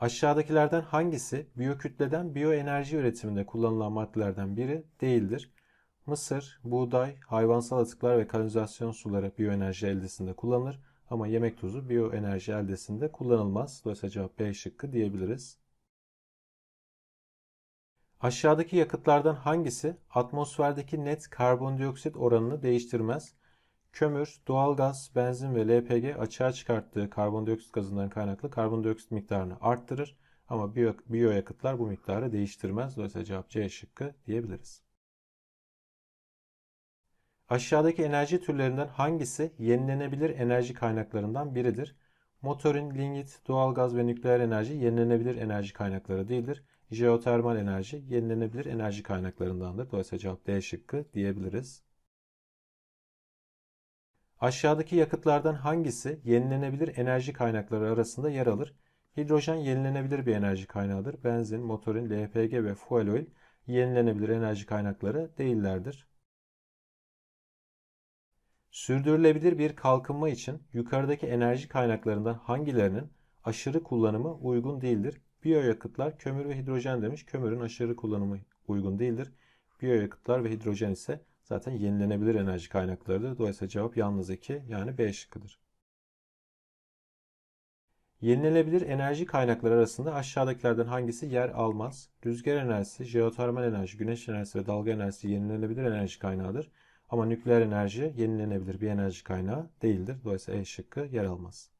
Aşağıdakilerden hangisi biyokütleden biyoenerji üretiminde kullanılan maddelerden biri değildir? Mısır, buğday, hayvansal atıklar ve kanalizasyon suları biyoenerji eldesinde kullanılır ama yemek tuzu biyoenerji eldesinde kullanılmaz. Dolayısıyla cevap B şıkkı diyebiliriz. Aşağıdaki yakıtlardan hangisi atmosferdeki net karbondioksit oranını değiştirmez? Kömür, doğalgaz, benzin ve LPG açığa çıkarttığı karbondioksit gazından kaynaklı karbondioksit miktarını arttırır ama biyo, yakıtlar bu miktarı değiştirmez. Dolayısıyla cevap C şıkkı diyebiliriz. Aşağıdaki enerji türlerinden hangisi yenilenebilir enerji kaynaklarından biridir? Motorin, lignit, doğalgaz ve nükleer enerji yenilenebilir enerji kaynakları değildir. Jeotermal enerji yenilenebilir enerji kaynaklarındandır. Dolayısıyla cevap D şıkkı diyebiliriz. Aşağıdaki yakıtlardan hangisi yenilenebilir enerji kaynakları arasında yer alır? Hidrojen yenilenebilir bir enerji kaynağıdır. Benzin, motorin, LPG ve fuel oil yenilenebilir enerji kaynakları değillerdir. Sürdürülebilir bir kalkınma için yukarıdaki enerji kaynaklarından hangilerinin aşırı kullanımı uygun değildir? Biyoyakıtlar kömür ve hidrojen demiş. Kömürün aşırı kullanımı uygun değildir. Biyoyakıtlar ve hidrojen ise Zaten yenilenebilir enerji kaynaklarıdır. Dolayısıyla cevap yalnız 2 yani B şıkkıdır. Yenilenebilir enerji kaynakları arasında aşağıdakilerden hangisi yer almaz? Rüzgar enerjisi, jeotermal enerji, güneş enerjisi ve dalga enerjisi yenilenebilir enerji kaynağıdır. Ama nükleer enerji yenilenebilir bir enerji kaynağı değildir. Dolayısıyla E şıkkı yer almaz.